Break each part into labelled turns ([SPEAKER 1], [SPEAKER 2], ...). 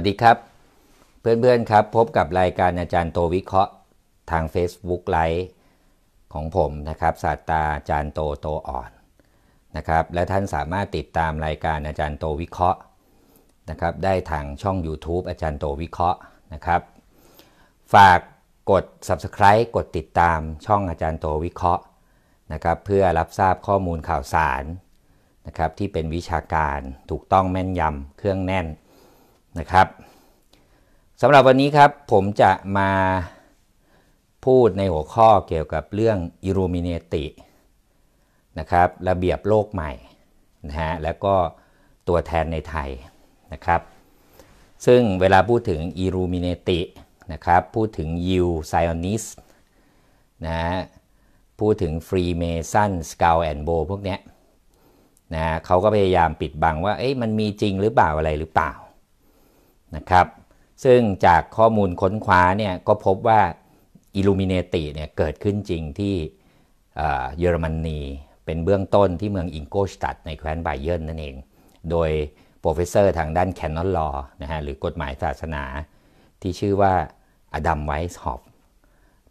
[SPEAKER 1] วัสดีครับเพื่อนๆครับพบกับรายการอาจารย์โตวิเคราะห์ทาง Facebook ไลฟ์ของผมนะครับศาสตราอาจารย์โตโตอ่อนนะครับและท่านสามารถติดตามรายการอาจารย์โตวิเคราะห์นะครับได้ทางช่อง YouTube อาจารย์โตวิเคราะห์นะครับฝากกด Subscribe กดติดตามช่องอาจารย์โตวิเคราะห์นะครับเพื่อรับทราบข้อมูลข่าวสารนะครับที่เป็นวิชาการถูกต้องแม่นยำเครื่องแน่นนะครับ สำหรับวันนี้ครับ ผมจะมาพูดในหัวข้อเกี่ยวกับเรื่องอิรูมิเนตินะครับ ระเบียบโลกใหม่ นะฮะแล้วก็ตัวแทนในไทยนะครับ ซึ่งเวลาพูดถึงอิรูมิเนตินะครับ พูดถึงยิวไซออนิสนะพูดถึงฟรีเมสันสกาวแอนโบพวกเนี้ยนะเขาก็พยายามปิดบังว่าเอ้ยมันมีจริงหรือเปล่าอะไรหรือเปล่านะครับ ซึ่งจากข้อมูลค้นคว้าเนี่ยก็พบว่าอิลูมิเนติเนี่ยเกิดขึ้นจริงที่เยอรมนี เป็นเบื้องต้นที่เมืองอิงโกสตัดในแคว้นไบเยอร์นั่นเอง โดยโปรเฟสเซอร์ทางด้านแคนนอนลอนะฮะหรือกฎหมายศาสนา ที่ชื่อว่าอดัมไวส์ฮอป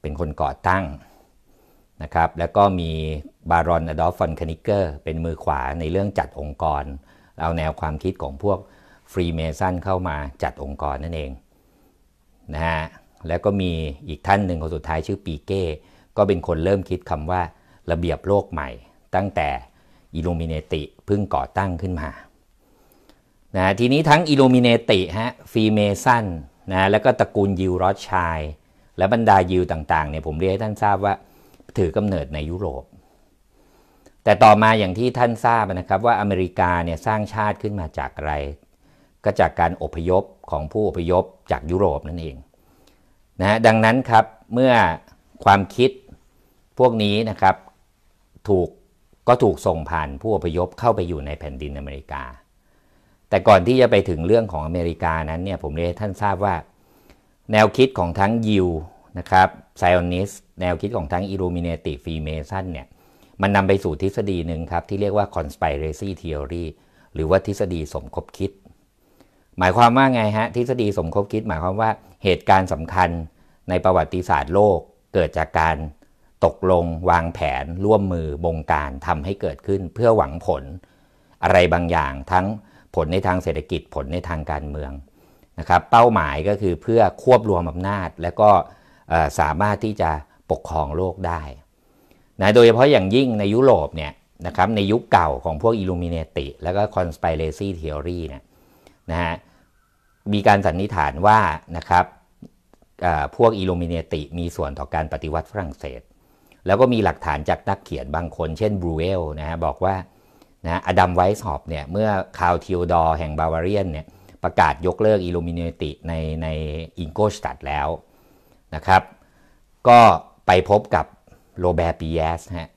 [SPEAKER 1] เป็นคนก่อตั้งนะครับแล้วก็มีบารอนอดอลฟอนคานิเกอร์เป็นมือขวาในเรื่องจัดองค์กรเอาแนวความคิดของพวกฟรีเมซันเข้ามาจัดองค์กรนั่นเองนะฮะ แล้วก็มีอีกท่านหนึ่งคนสุดท้ายชื่อปีเก้ ก็เป็นคนเริ่มคิดคำว่าระเบียบโลกใหม่ ตั้งแต่อิลูมิเนติเพิ่งก่อตั้งขึ้นมานะทีนี้ทั้งอิลูมิเนติฮะฟรีเมซันนะแล้วก็ตระกูลยิวรอดชาย และบรรดายิวต่างๆเนี่ยผมเรียกให้ท่านทราบว่าถือกำเนิดในยุโรป แต่ต่อมาอย่างที่ท่านทราบนะครับว่าอเมริกาเนี่ยสร้างชาติขึ้นมาจากอะไรก็จากการอพยพ ของผู้อพยพ จากยุโรปนั่นเองนะดังนั้นครับเมื่อความคิดพวกนี้นะครับถูกก็ถูกส่งผ่านผู้อพยพ เข้าไปอยู่ในแผ่นดินอเมริกา แต่ก่อนที่จะไปถึงเรื่องของอเมริกานั้นเนี่ย ผมเรียนท่านทราบว่า แนวคิดของทั้งยิว นะครับไซออนิสแนวคิดของทั้งอิลูมิเนติฟีเมซันเนี่ยมันนำไปสู่ทฤษฎีหนึ่งครับที่เรียกว่าคอน s p i r a c y theory หรือว่าทฤษฎีสมคบคิดหมายความว่าไงฮะทฤษฎีสมคบคิดหมายความว่าเหตุการณ์สำคัญในประวัติศาสตร์โลก เกิดจากการตกลงวางแผน ร่วมมือบงการทำให้เกิดขึ้นเพื่อหวังผลอะไรบางอย่างทั้งผลในทางเศรษฐกิจผลในทางการเมืองนะครับ เป้าหมายก็คือเพื่อควบรวมอำนาจ และก็สามารถที่จะปกครองโลกได้นะโดยเฉพาะอย่างยิ่งในยุโรปเนี่ยนะครับ ในยุคเก่าของพวกอิลูมิเนติแล้วก็คอนสไปเรซี่เทอรี่เนี่ยนะฮะมีการสันนิษฐานว่านะครับพวกอิลลมิเนติมีส่วนต่อการปฏิวัติฝรั่งเศส แล้วก็มีหลักฐานจากนักเขียนบางคน เช่นบรูเอลนะฮะบอกว่า นะอดัมไวส์ฮอบเนี่ยเมื่อคาวทิโอดอร์แห่งบาวาเรียนเนี่ยประกาศยกเลิกอิลลมิเนติในในอิงโกสตัดแล้วนะครับ ก็ไปพบกับโรแบร์ปีแอสฮะ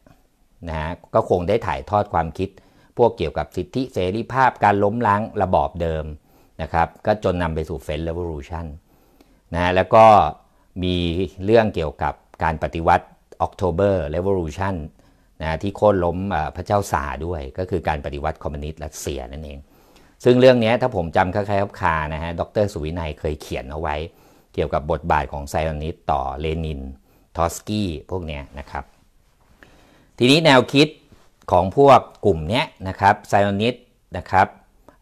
[SPEAKER 1] นะฮะก็คงได้ถ่ายทอดความคิด พวกเกี่ยวกับสิทธิเสรีภาพการล้มล้างระบอบเดิมนะครับก็จนนำไปสู่เฟนเรว์รูชันนะแล้วก็มีเรื่องเกี่ยวกับการปฏิวัติออ October r เ v o l u ร i ชันนะที่โค่นล้มพระเจ้าสาด้วย ก็คือการปฏิวัติคอมมิวนิสต์รัสเซียนั่นเอง ซึ่งเรื่องนี้ถ้าผมจำคล้ายๆคับคานะฮะดรสุวินัยเคยเขียนเอาไว้ เกี่ยวกับบทบาทของไซออนิสต่อเลนินทอสกี้พวกเนี้ยนะครับ ทีนี้แนวคิดของพวกกลุ่มนี้นะครับไซออนิสนะครับ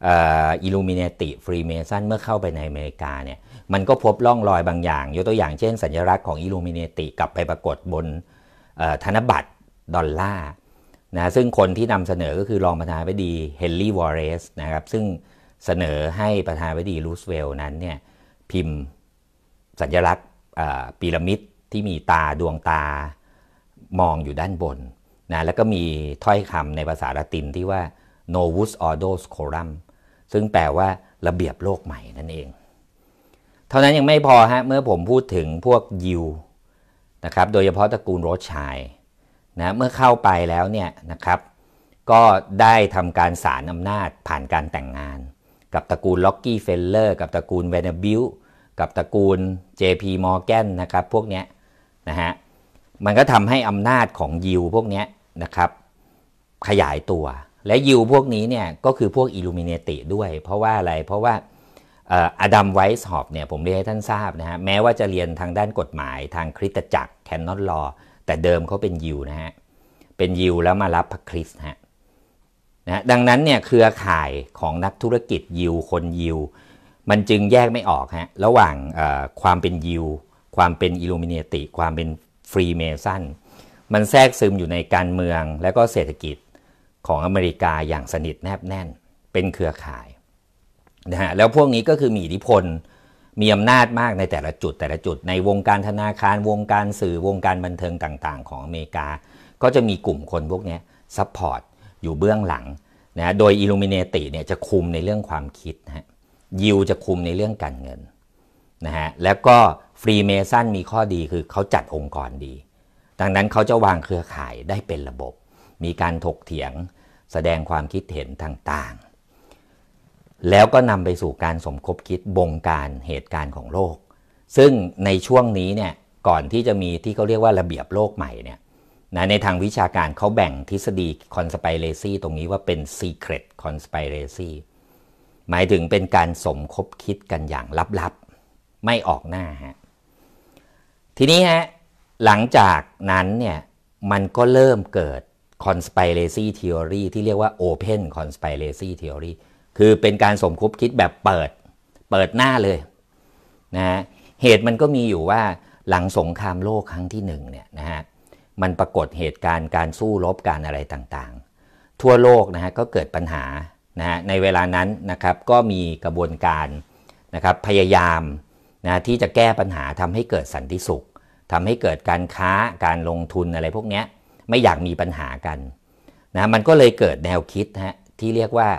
[SPEAKER 1] อิลูมิเนติฟรีเมซันเมื่อเข้าไปในอเมริกาเนี่ยมันก็พบร่องรอยบางอย่าง ยกตัวอย่างเช่นสัญลักษณ์ของอิลูมิเนติกลับไปปรากฏบนธนบัตรดอลลาร์นะซึ่งคนที่นำเสนอก็คือรองประธานาธิบดีเฮนรี่วอร์เรสนะครับ ซึ่งเสนอให้ประธานาธิบดีรูสเวลนั้นเนี่ยพิมพ์สัญลักษณ์พีระมิดที่มีตาดวงตามองอยู่ด้านบนนะแล้วก็มีถ้อยคำในภาษาละตินที่ว่า novus ordo scorum ซึ่งแปลว่าระเบียบโลกใหม่นั่นเอง เท่านั้นยังไม่พอฮะเมื่อผมพูดถึงพวกยิวนะครับโดยเฉพาะตระกูลโรสชัยนะเมื่อเข้าไปแล้วเนี่ยนะครับก็ได้ทำการสารอำนาจผ่านการแต่งงาน กับตระกูลล็อกกี้เฟลเลอร์กับตระกูลแวนบิลกับตระกูล JP Morgan นะครับพวกเนี้ยนะฮะมันก็ทำให้อำนาจของยิวพวกเนี้ยนะครับขยายตัวและยิวพวกนี้เนี่ย ก็คือพวกอิลูมิเนติด้วย เพราะว่าอะไร เพราะว่าอดัมไวส์ฮอบเนี่ย ผมเรียกให้ท่านทราบนะฮะ แม้ว่าจะเรียนทางด้านกฎหมายทางคริสตจักรแคนนอนลอแต่เดิมเขาเป็นยิวนะฮะ เป็นยิวแล้วมารับพระคริสต์ฮะนะดังนั้นเนี่ย เครือข่ายของนักธุรกิจยิว คนยิว มันจึงแยกไม่ออกฮะ ระหว่างความเป็นยิวความเป็นอิลูมิเนติ ความเป็นฟรีเมซันมันแทรกซึมอยู่ในการเมืองและก็เศรษฐกิจของอเมริกาอย่างสนิทแนบแน่นเป็นเครือข่ายนะฮะแล้วพวกนี้ก็คือมีอิทธิพล มีอำนาจมากในแต่ละจุดแต่ละจุด ในวงการธนาคารวงการสื่อวงการบันเทิงต่างๆของอเมริกา ก็จะมีกลุ่มคนพวกนี้ซัพพอร์ตอยู่เบื้องหลังนะโดยอิลูมิเนติเนี่ยจะคุมในเรื่องความคิดนะฮะยิวจะคุมในเรื่องการเงินนะฮะแล้วก็ฟรีเมซันมีข้อดีคือเขาจัดองค์กรดีดังนั้นเขาจะวางเครือข่ายได้เป็นระบบมีการถกเถียงแสดงความคิดเห็นต่างๆ แล้วก็นำไปสู่การสมคบคิดบงการเหตุการณ์ของโลก ซึ่งในช่วงนี้เนี่ย ก่อนที่จะมีที่เขาเรียกว่าระเบียบโลกใหม่เนี่ยนะในทางวิชาการเขาแบ่งทฤษฎีคอนสไปเรซีตรงนี้ว่าเป็นซีเครตคอนสไปเรซีหมายถึงเป็นการสมคบคิดกันอย่างลับๆ ไม่ออกหน้าฮะ ทีนี้ฮะ หลังจากนั้นเนี่ย มันก็เริ่มเกิด conspiracy theory ที่เรียกว่า open conspiracy theory คือเป็นการสมคบคิดแบบเปิด เปิดหน้าเลยนะฮะเหตุมันก็มีอยู่ว่าหลังสงครามโลกครั้งที่หนึ่งเนี่ยนะฮะมันปรากฏเหตุการณ์การสู้รบการอะไรต่างๆ ทั่วโลกนะฮะก็เกิดปัญหานะฮะในเวลานั้นนะครับก็มีกระบวนการนะครับพยายามนะที่จะแก้ปัญหาทำให้เกิดสันติสุขทำให้เกิดการค้าการลงทุนอะไรพวกนี้ไม่อยากมีปัญหากันนะ มันก็เลยเกิดแนวคิดฮะที่เรียกว่า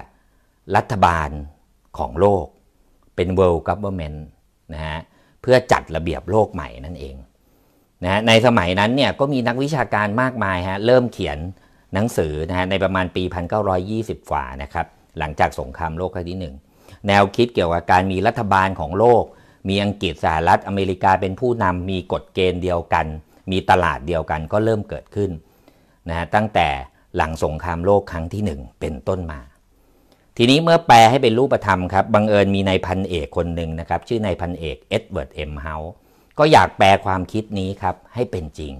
[SPEAKER 1] รัฐบาลของโลกเป็น world government นะฮะเพื่อจัดระเบียบโลกใหม่นั่นเองนะในสมัยนั้นเนี่ยก็มีนักวิชาการมากมายฮะเริ่มเขียนหนังสือนะฮะในประมาณปี 1920กว่านะครับหลังจากสงครามโลกครั้งที่หนึ่งแนวคิดเกี่ยวกับการมีรัฐบาลของโลก มีอังกฤษ สหรัฐอเมริกาเป็นผู้นำมีกฎเกณฑ์เดียวกัน มีตลาดเดียวกันก็เริ่มเกิดขึ้นนะตั้งแต่หลังสงครามโลกครั้งที่ 1 เป็นต้นมา ทีนี้เมื่อแปลให้เป็นรูปธรรมครับ บังเอิญมีนายพันเอกคนหนึ่งนะครับ ชื่อนายพันเอกเอ็ดเวิร์ดเอ็มเฮาส์ก็อยากแปลความคิดนี้ครับ ให้เป็นจริง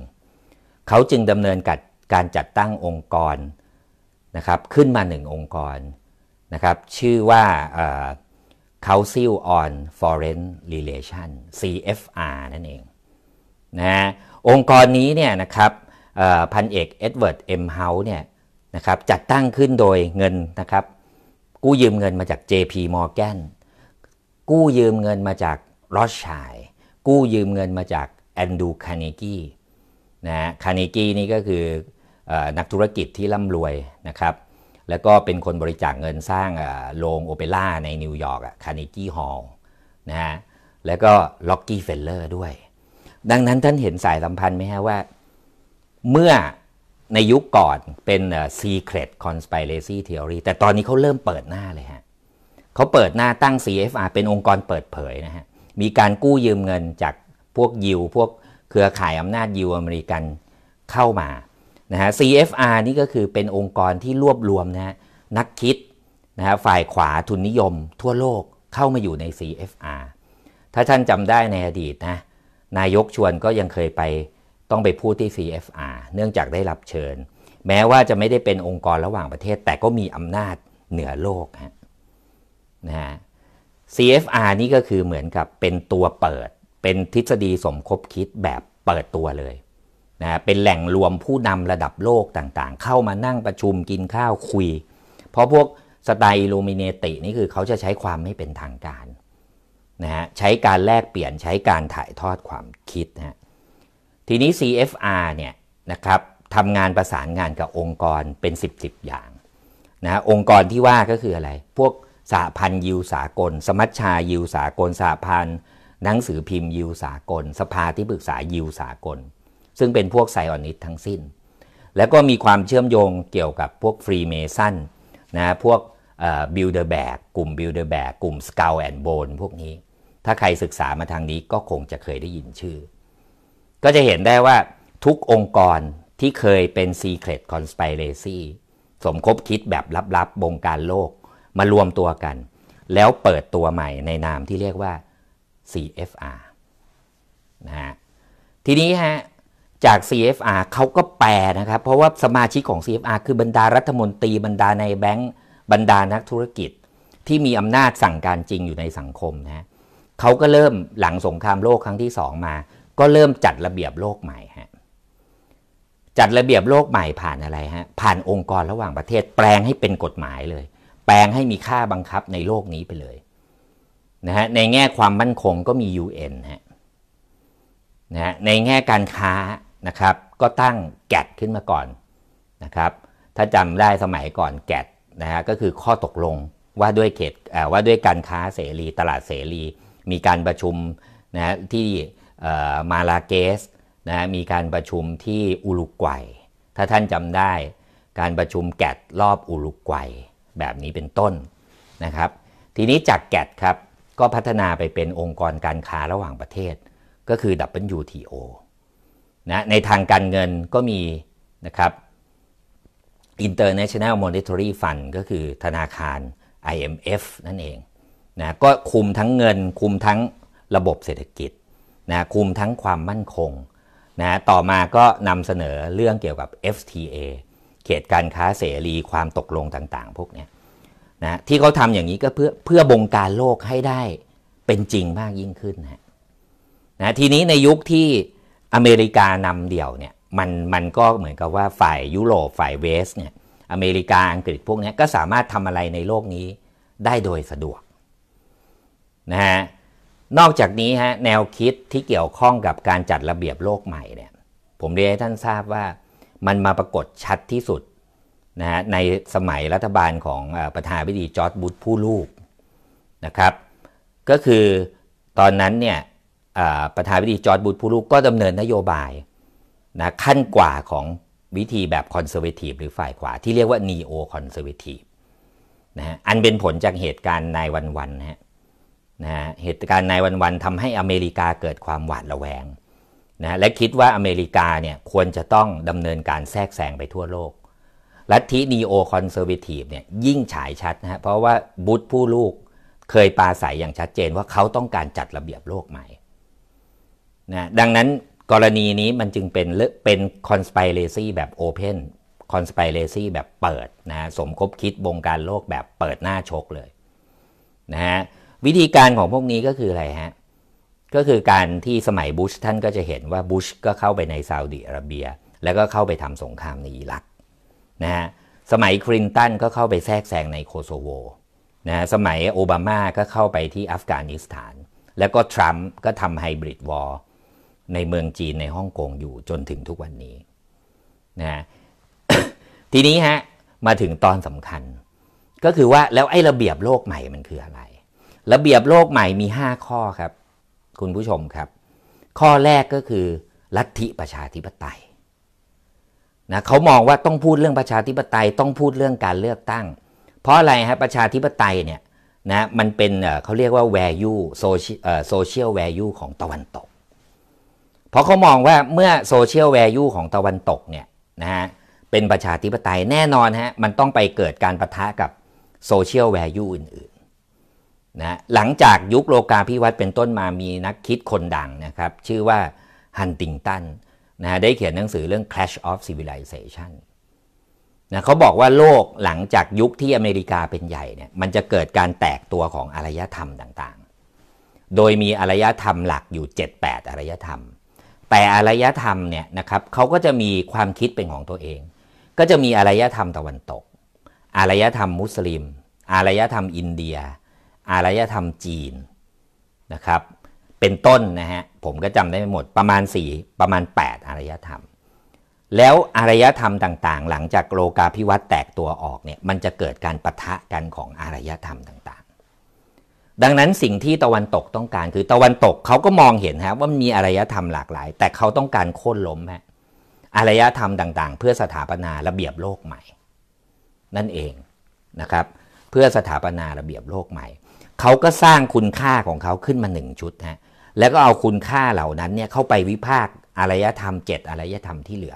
[SPEAKER 1] เขาจึงดำเนินกการจัดตั้งองค์กรนะครับ ขึ้นมาหนึ่งองค์กรนะครับ ชื่อว่า Council on Foreign Relation CFR นั่นเองนะองค์กรนี้เนี่ยนะครับพันเอกเอ็ดเวิร์ดเอ็มเฮาส์เนี่ยนะครับจัดตั้งขึ้นโดยเงินนะครับกู้ยืมเงินมาจาก JP Morgan กู้ยืมเงินมาจากรอชชัยกู้ยืมเงินมาจากแอนดูคาเนกี้นะคาเนกี้นี่ก็คืออนักธุรกิจที่ร่ำรวยนะครับแล้วก็เป็นคนบริจาคเงินสร้างโรงโอเปร่าในนิวยอร์กคาเนกี้ฮอลล์นะฮะแล้วก็ล็อกกี้เฟลเลอร์ด้วย ดังนั้นท่านเห็นสายสัมพันธ์ไหมฮะว่าเมื่อในยุคก่อนเป็น secret conspiracy theory แต่ตอนนี้เขาเริ่มเปิดหน้าเลยฮะเขาเปิดหน้าตั้ง CFR เป็นองค์กรเปิดเผยนะฮะมีการกู้ยืมเงินจากพวกยิว พวกเครือข่ายอำนาจยิวอเมริกันเข้ามานะฮะ CFR นี่ก็คือเป็นองค์กรที่รวบรวมนะฮะนักคิดนะฮะฝ่ายขวาทุนนิยมทั่วโลกเข้ามาอยู่ใน CFR ถ้าท่านจำได้ในอดีตนะนายกชวนก็ยังเคยไปต้องไปพูดที่ CFR เนื่องจากได้รับเชิญ แม้ว่าจะไม่ได้เป็นองค์กรระหว่างประเทศ แต่ก็มีอำนาจเหนือโลกฮะนะฮะ CFR นี่ก็คือเหมือนกับเป็นตัวเปิด เป็นทฤษฎีสมคบคิดแบบเปิดตัวเลยนะเป็นแหล่งรวมผู้นำระดับโลกต่างๆ เข้ามานั่งประชุมกินข้าวคุย เพราะพวกสไตล์ลูมิเนตินี่คือเขาจะใช้ความไม่เป็นทางการนะฮะใช้การแลกเปลี่ยนใช้การถ่ายทอดความคิดนะฮะทีนี้ CFR เนี่ยนะครับทำงานประสานงานกับองค์กรเป็น10บอย่างนะองค์กรที่ว่าก็คืออะไร พวกสหพันธ์ยิวสากล สมัชชายิวสากลสหพันธ์หนังสือพิมพ์ยิวสากล สภาที่ปรึกษายิวสากล ซึ่งเป็นพวกไซออนิสทั้งสิ้น แล้วก็มีความเชื่อมโยงเกี่ยวกับพวกฟรีเมสันนะ พวกบิลเดอร์แบกกลุ่มบิลเดอร์แบกกลุ่มสกาวแอนโบนพวกนี้ ถ้าใครศึกษามาทางนี้ก็คงจะเคยได้ยินชื่อก็จะเห็นได้ว่าทุกองค์กรที่เคยเป็น Secret Conspiracy สมคบคิดแบบลับ ๆบงการโลกมารวมตัวกัน แล้วเปิดตัวใหม่ในนามที่เรียกว่า CFR นะฮะทีนี้ฮะจาก CFR เขาก็แปลนะครับ เพราะว่าสมาชิกของ CFR คือบรรดารัฐมนตรี บรรดาในแบงก์บรรดานักธุรกิจ ที่มีอำนาจสั่งการจริงอยู่ในสังคมนะเขาก็เริ่มหลังสงครามโลกครั้งที่สองมาก็เริ่มจัดระเบียบโลกใหม่ฮะ จัดระเบียบโลกใหม่ผ่านอะไรฮะ ผ่านองค์กรระหว่างประเทศแปลงให้เป็นกฎหมายเลย แปลงให้มีค่าบังคับในโลกนี้ไปเลยนะฮะ ในแง่ความมั่นคงก็มี UN ฮะนะฮะ ในแง่การค้านะครับก็ตั้งแกดขึ้นมาก่อนนะครับ ถ้าจำได้สมัยก่อนแกดนะฮะก็คือข้อตกลงว่าด้วยเขตว่าด้วยการค้าเสรี ตลาดเสรี มีการประชุมนะที่มาลาเกสนะมีการประชุมที่อุรุกวัยถ้าท่านจำได้การประชุมแกดรอบอุรุกวัยแบบนี้เป็นต้นนะครับ ทีนี้จากแกดครับ ก็พัฒนาไปเป็นองค์กรการค้าระหว่างประเทศ ก็คือ WTO นะ ในทางการเงินก็มีนะครับ International Monetary Fund ก็คือธนาคาร IMF นั่นเองนะ ก็คุมทั้งเงิน คุมทั้งระบบเศรษฐกิจนะคุมทั้งความมั่นคงนะต่อมาก็นำเสนอเรื่องเกี่ยวกับ FTA เขตการค้าเสรี ความตกลงต่างๆ พวกนี้นะที่เขาทำอย่างนี้ก็เพื่อเพื่อบงการโลกให้ได้เป็นจริงมากยิ่งขึ้นนะนะทีนี้ในยุคที่อเมริกานำเดี่ยวเนี่ยมันมันก็เหมือนกับว่าฝ่ายยุโรปฝ่ายเวสเนี่ยอเมริกาอังกฤษพวกนี้ก็สามารถทำอะไรในโลกนี้ได้โดยสะดวกนะฮะนอกจากนี้ฮะแนวคิดที่เกี่ยวข้องกับการจัดระเบียบโลกใหม่เนี่ย ผมเรียนให้ท่านทราบว่ามันมาปรากฏชัดที่สุดนะฮะในสมัยรัฐบาลของประธานาธิบดีจอร์ดบุชผู้ลูกนะครับ ก็คือตอนนั้นเนี่ยประธานาธิบดีจอร์ดบุชผู้ลูกก็ดำเนินนโยบายนะขั้นกว่าของวิธีแบบคอนเซอร์เวทีฟหรือฝ่ายขวา ที่เรียกว่านีโอคอนเซอร์เวทีฟนะฮะอันเป็นผลจากเหตุการณ์ในวันวันนะฮะนะเหตุการณ์ในวันๆทำให้อเมริกาเกิดความหวาดระแวงนะและคิดว่าอเมริกาเนี่ยควรจะต้องดำเนินการแทรกแซงไปทั่วโลกลัทธินีโอคอนเซอร์วทีฟเนี่ยยิ่งฉายชัดนะฮะเพราะว่าบุตรผู้ลูกเคยปาศัยอย่างชัดเจนว่าเขาต้องการจัดระเบียบโลกใหม่นะดังนั้นกรณีนี้มันจึงเป็นเป็นคอนสไปเรซีแบบโอเพนคอนสไปเรซีแบบเปิดนะสมคบคิดวงการโลกแบบเปิดหน้าชกเลยนะฮะวิธีการของพวกนี้ก็คืออะไรฮะ ก็คือการที่สมัยบุชท่านก็จะเห็นว่าบุชก็เข้าไปในซาอุดิอาระเบียแล้วก็เข้าไปทำสงครามในอิรักนะฮะ สมัยคลินตันก็เข้าไปแทรกแซงในโคโซโวนะสมัยโอบามาก็เข้าไปที่อัฟกานิสถาน แล้วก็ทรัมป์ก็ทำไฮบริดวอร์ในเมืองจีนในฮ่องกงอยู่จนถึงทุกวันนี้นะทีนี้ฮะมาถึงตอนสำคัญ ก็คือว่าแล้วไอ้ระเบียบโลกใหม่มันคืออะไรระเบียบโลกใหม่มี 5 ข้อครับ คุณผู้ชมครับ ข้อแรกก็คือลัทธิประชาธิปไตยนะเขามองว่าต้องพูดเรื่องประชาธิปไตยต้องพูดเรื่องการเลือกตั้ง เพราะอะไรฮะประชาธิปไตยเนี่ยนะมันเป็นเขาเรียกว่า value social value ของตะวันตกเพราะเขามองว่าเมื่อ social value ของตะวันตกเนี่ยนะฮะเป็นประชาธิปไตยแน่นอนฮะมันต้องไปเกิดการประทะกับ social value อื่นนะหลังจากยุคโลกาภิวัตน์เป็นต้นมามีนักคิดคนดังนะครับชื่อว่าฮันติงตันนะได้เขียนหนังสือเรื่อง Clash of Civilization นะเขาบอกว่าโลกหลังจากยุคที่อเมริกาเป็นใหญ่เนี่ยมันจะเกิดการแตกตัวของอารยธรรมต่างๆ โดยมีอารยธรรมหลักอยู่ 78อารยธรรม แต่อารยธรรมเนี่ยนะครับเขาก็จะมีความคิดเป็นของตัวเอง ก็จะมีอารยธรรมตะวันตก อารยธรรมมุสลิม อารยธรรมอินเดียอารยธรรมจีนนะครับ เป็นต้นนะฮะผมก็จำได้ไม่หมดประมาณ4ประมาณ8 อารยธรรม แล้วอารยธรรมต่าง ๆ หลังจากโลกาภิวัตน์แตกตัวออกเนี่ยมันจะเกิดการปะทะกันของอารยธรรมต่าง ๆ ดังนั้นสิ่งที่ตะวันตกต้องการ คือตะวันตกเขาก็มองเห็นฮะว่ามีอารยธรรมหลากหลาย แต่เขาต้องการโค่นล้มฮะอารยธรรมต่างๆ เพื่อสถาปนาระเบียบโลกใหม่ นั่นเองนะครับเพื่อสถาปนาระเบียบโลกใหม่เขาก็สร้างคุณค่าของเขาขึ้นมาหนึ่งชุดฮะแล้วก็เอาคุณค่าเหล่านั้นเนี่ยเข้าไปวิพากษ์อารยธรรมเจ็ดอารยธรรมที่เหลือ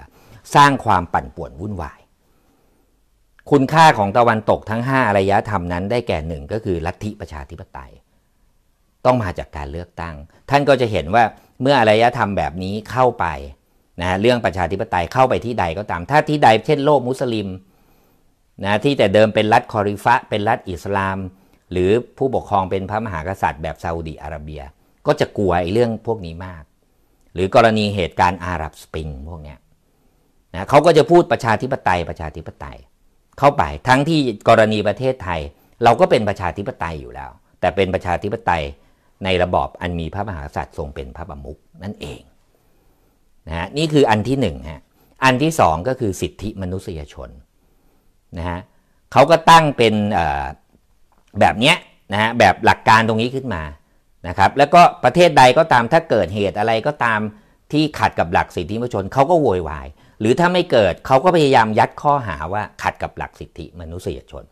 [SPEAKER 1] สร้างความปั่นป่วนวุ่นวาย คุณค่าของตะวันตกทั้ง5อารยธรรมนั้นได้แก่หนึ่งก็คือลัทธิประชาธิปไตย ต้องมาจากการเลือกตั้ง ท่านก็จะเห็นว่าเมื่ออารยธรรมแบบนี้เข้าไปนะเรื่องประชาธิปไตยเข้าไปที่ใดก็ตามถ้าที่ใดเช่นโลกมุสลิมนะที่แต่เดิมเป็นรัฐคอริฟะเป็นรัฐอิสลามหรือผู้ปกครองเป็นพระมหากษัตริย์แบบซาอุดีอาระเบียก็จะกลัวไอ้เรื่องพวกนี้มาก หรือกรณีเหตุการณ์อาหรับสปริงพวกนี้นะเขาก็จะพูดประชาธิปไตยประชาธิปไตย เข้าไปทั้งที่กรณีประเทศไทยเราก็เป็นประชาธิปไตยอยู่แล้ว แต่เป็นประชาธิปไตยในระบอบอันมีพระมหากษัตริย์ทรงเป็นพระประมุขนั่นเองนะฮะนี่คืออันที่หนึ่งฮะอันที่สองก็คือสิทธิมนุษยชนนะฮะเขาก็ตั้งเป็นแบบเนี้ยนะฮะแบบหลักการตรงนี้ขึ้นมานะครับแล้วก็ประเทศใดก็ตามถ้าเกิดเหตุอะไรก็ตามที่ขัดกับหลักสิทธิมนุษยชนเขาก็โวยวายหรือถ้าไม่เกิดเขาก็พยายามยัดข้อหาว่าขัดกับหลักสิทธิมนุษยชน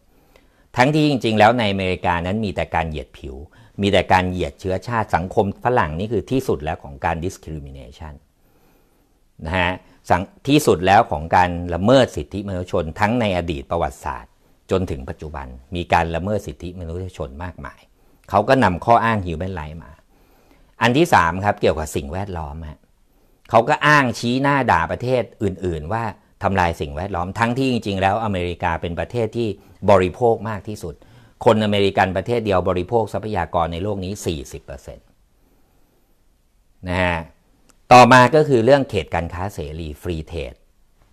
[SPEAKER 1] ทั้งที่จริงๆ แล้วในอเมริกานั้นมีแต่การเหยียดผิว มีแต่การเหยียดเชื้อชาติ สังคมฝรั่งนี่คือที่สุดแล้วของการ discrimination นะฮะที่สุดแล้วของการละเมิดสิทธิมนุษยชน ทั้งในอดีตประวัติศาสตร์จนถึงปัจจุบันมีการละเมิดสิทธิมนุษยชนมากมาย เขาก็นำข้ออ้างฮิวแมนไลท์มา อันที่ 3 ครับเกี่ยวกับสิ่งแวดล้อมฮะเขาก็อ้างชี้หน้าด่าประเทศอื่นๆ ว่าทำลายสิ่งแวดล้อมทั้งที่จริงๆ แล้วอเมริกาเป็นประเทศที่บริโภคมากที่สุด คนอเมริกันประเทศเดียวบริโภคทรัพยากรในโลกนี้40%นะฮะต่อมาก็คือเรื่องเขตการค้าเสรีฟรีเทรด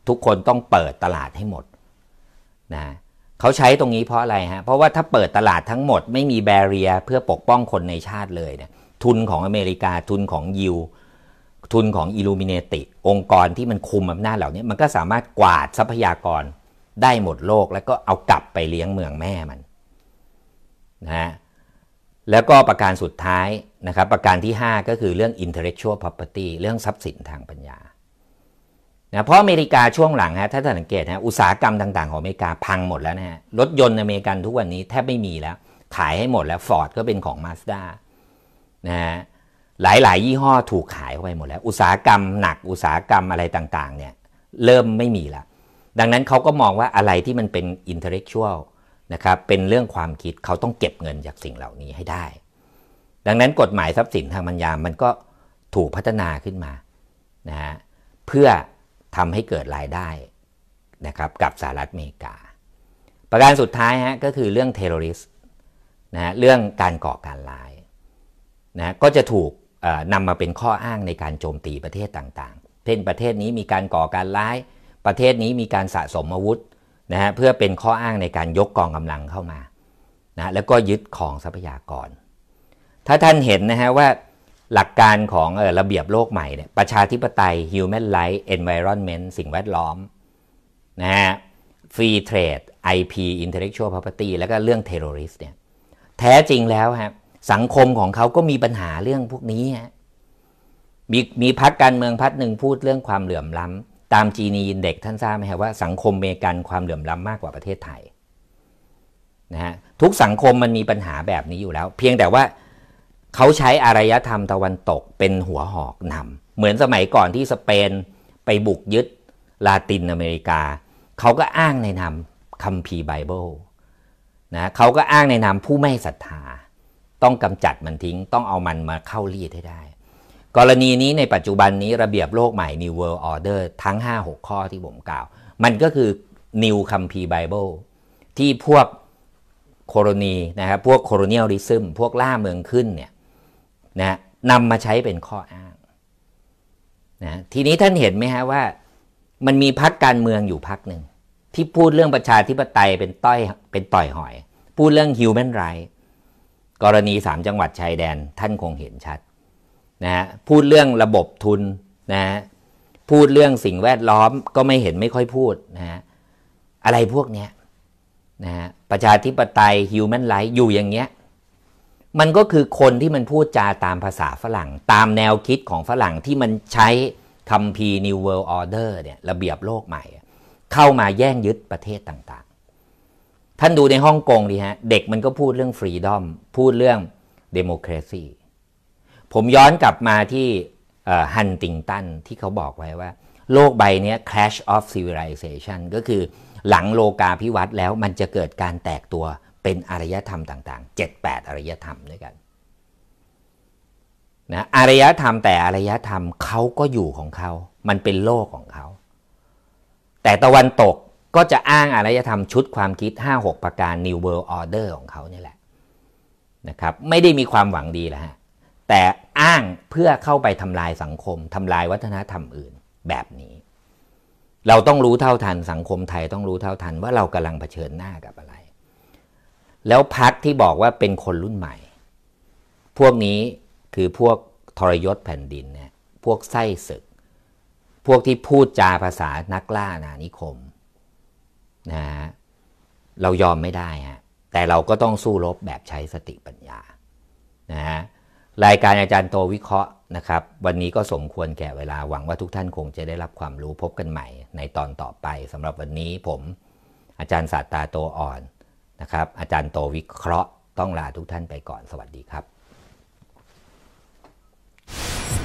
[SPEAKER 1] ทุกคนต้องเปิดตลาดให้หมด นะเขาใช้ตรงนี้เพราะอะไรฮะ เพราะว่าถ้าเปิดตลาดทั้งหมด ไม่มีแบเรีย เพื่อปกป้องคนในชาติเลยเนี่ยทุนของอเมริกาทุนของยิวทุนของอิลูมิเนติองค์กรที่มันคุมอำนาจเหล่านี้มันก็สามารถกวาดทรัพยากรได้หมดโลกแล้วก็เอากลับไปเลี้ยงเมืองแม่มันนะฮะแล้วก็ประการสุดท้ายนะครับประการที่ 5 ก็คือเรื่อง intellectual property เรื่องทรัพย์สินทางปัญญานะเพราะอเมริกาช่วงหลังฮะถ้าสังเกตฮะอุตสาหกรรมต่างๆ ของอเมริกาพังหมดแล้วนะฮะรถยนต์อเมริกันทุกวันนี้แทบไม่มีแล้วขายให้หมด แล้วฟอร์ดก็เป็นของมาสด้านะฮะหลายๆ ยี่ห้อถูกขายไปหมด แล้ว อุตสาหกรรม หนักอุตสาหกรรมอะไรต่าง ๆ เนี่ยเริ่มไม่มีละดังนั้นเขาก็มองว่าอะไรที่มันเป็นอินเท์เล็กชวลนะครับเป็นเรื่องความคิดเขาต้องเก็บเงินจากสิ่งเหล่านี้ให้ได้ ดังนั้นกฎหมายทรัพย์สินทางปัญญามันก็ถูกพัฒนาขึ้นมานะฮะเพื่อทำให้เกิดรายได้นะครับกับสหรัฐอเมริกา ประการสุดท้ายฮะก็คือเรื่องเทอร์ริสนะเรื่องการก่อการร้ายนะก็จะถูกนำมาเป็นข้ออ้างในการโจมตีประเทศต่าง ๆเช่นประเทศนี้มีการก่อการร้ายประเทศนี้มีการสะสมอาวุธนะฮะเพื่อเป็นข้ออ้างในการยกกองกำลังเข้ามานะแล้วก็ยึดของทรัพยากร ถ้าท่านเห็นนะฮะว่าหลักการของระเบียบโลกใหม่เนี่ยประชาธิปไตย human rights environment สิ่งแวดล้อมนะฮะ free trade IP intellectual property แล้วก็เรื่อง terrorist เนี่ยแท้จริงแล้วฮะสังคมของเขาก็มีปัญหาเรื่องพวกนี้ฮะมีมีพักการเมืองพักหนึ่งพูดเรื่องความเหลื่อมล้ำตามจีนีอินเด็กท่านทราบไหมฮะว่าสังคมอเมริกันความเหลื่อมล้ำมากกว่าประเทศไทยนะฮะทุกสังคมมันมีปัญหาแบบนี้อยู่แล้ว เพียงแต่ว่าเขาใช้อารยธรรมตะวันตกเป็นหัวหอกนำเหมือนสมัยก่อนที่สเปนไปบุกยึดลาตินอเมริกา เขาก็อ้างในนามคัมภีร์ไบเบิลนะเขาก็อ้างในนามผู้ไม่ศรัทธา ต้องกำจัดมันทิ้ง ต้องเอามันมาเข้ารีดให้ได้ กรณีนี้ในปัจจุบันนี้ระเบียบโลกใหม่ New World Order ทั้ง5-6ข้อที่ผมกล่าว มันก็คือ New คัมภีร์ไบเบิลที่พวกโคโรนีนะครับพวกโคโรเนียลิซึมพวกล่าเมืองขึ้นเนี่ยนะนำมาใช้เป็นข้ออ้างนะทีนี้ท่านเห็นไหมฮะว่า มันมีพักการเมืองอยู่พักหนึ่ง ที่พูดเรื่องประชาธิปไตยเป็นต้อยเป็นต่อยหอย พูดเรื่องฮิวแมนไรกรณีสามจังหวัดชายแดน ท่านคงเห็นชัดนะฮะพูดเรื่องระบบทุนนะฮะพูดเรื่องสิ่งแวดล้อมก็ไม่เห็นไม่ค่อยพูดนะฮะอะไรพวกเนี้ยนะฮะประชาธิปไตยฮิวแมนไรอยู่อย่างเงี้ยมันก็คือคนที่มันพูดจาตามภาษาฝรั่ง ตามแนวคิดของฝรั่งที่มันใช้คำพี New World Order เนี่ยระเบียบโลกใหม่ เข้ามาแย่งยึดประเทศต่างๆ ท่านดูในฮ่องกงดีฮะ เด็กมันก็พูดเรื่องฟรีดอมพูดเรื่องเดโมครซีผมย้อนกลับมาที่ฮันติงตันที่เขาบอกไว้ว่า โลกใบนี้ c l a s h of civilization ก็คือหลังโลกาพิวัตน์แล้วมันจะเกิดการแตกตัวเป็นอารยธรรมต่าง ๆ 7 8อารยธรรมด้วยกันนะอารยธรรมแต่อารยธรรมเขาก็อยู่ของเขา มันเป็นโลกของเขา แต่ตะวันตกก็จะอ้างอารยธรรมชุดความคิด 5-6 ประการ New World Order ของเขาเนี่ยแหละนะครับไม่ได้มีความหวังดีแล้วฮะแต่อ้างเพื่อเข้าไปทำลายสังคมทำลายวัฒนธรรมอื่น แบบนี้ เราต้องรู้เท่าทันสังคมไทย ต้องรู้เท่าทันว่าเรากำลังเผชิญหน้ากับอะไรแล้วพักที่บอกว่าเป็นคนรุ่นใหม่ พวกนี้คือพวกทรยศแผ่นดินเนี่ยพวกไส้ศึก พวกที่พูดจาภาษานักล่า นานิคมนะฮะเรายอมไม่ได้ฮะแต่เราก็ต้องสู้รบแบบใช้สติปัญญานะฮะรายการอาจารย์โตวิเคราะห์นะครับ วันนี้ก็สมควรแก่เวลาหวังว่าทุกท่านคงจะได้รับความรู้พบกันใหม่ ในตอนต่อไปสำหรับวันนี้ผมอาจารย์ศาสตาโตอ่อนะครับอาจารย์โตวิเคราะห์ต้องลาทุกท่านไปก่อน สวัสดีครับ